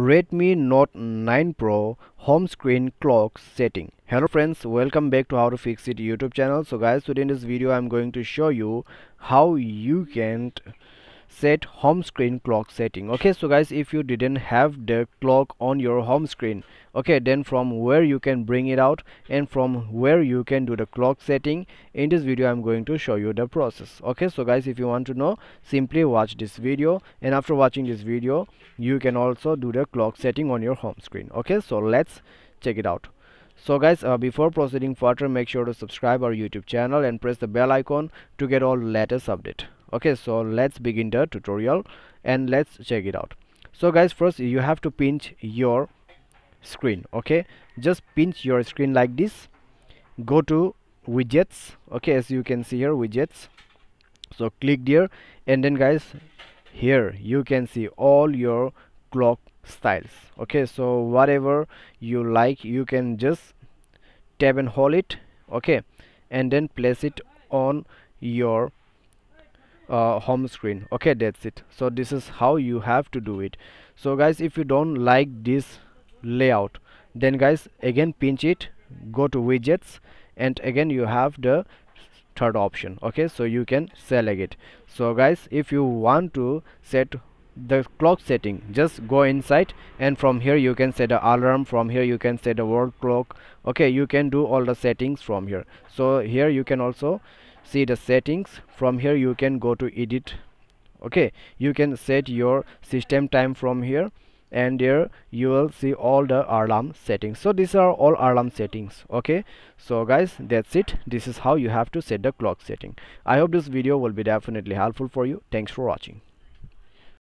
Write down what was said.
Redmi Note 9 Pro home screen clock setting. Hello friends, welcome back to How to Fix It YouTube channel. So guys, today in this video I'm going to show you how you can set home screen clock setting okay so guys if you didn't have the clock on your home screen okay then from where you can bring it out and from where you can do the clock setting in this video i'm going to show you the process okay so guys if you want to know simply watch this video and after watching this video you can also do the clock setting on your home screen okay so let's check it out so guys uh, before proceeding further make sure to subscribe our youtube channel and press the bell icon to get all latest update okay so let's begin the tutorial and let's check it out so guys first you have to pinch your screen okay just pinch your screen like this go to widgets okay as you can see here widgets so click there and then guys here you can see all your clock styles okay so whatever you like you can just tab and hold it okay and then place it on your uh, home screen okay that's it so this is how you have to do it so guys if you don't like this layout then guys again pinch it go to widgets and again you have the third option okay so you can select it so guys if you want to set the clock setting just go inside and from here you can set the alarm from here you can set the world clock okay you can do all the settings from here so here you can also see the settings from here you can go to edit okay you can set your system time from here and there you will see all the alarm settings so these are all alarm settings okay so guys that's it this is how you have to set the clock setting i hope this video will be definitely helpful for you thanks for watching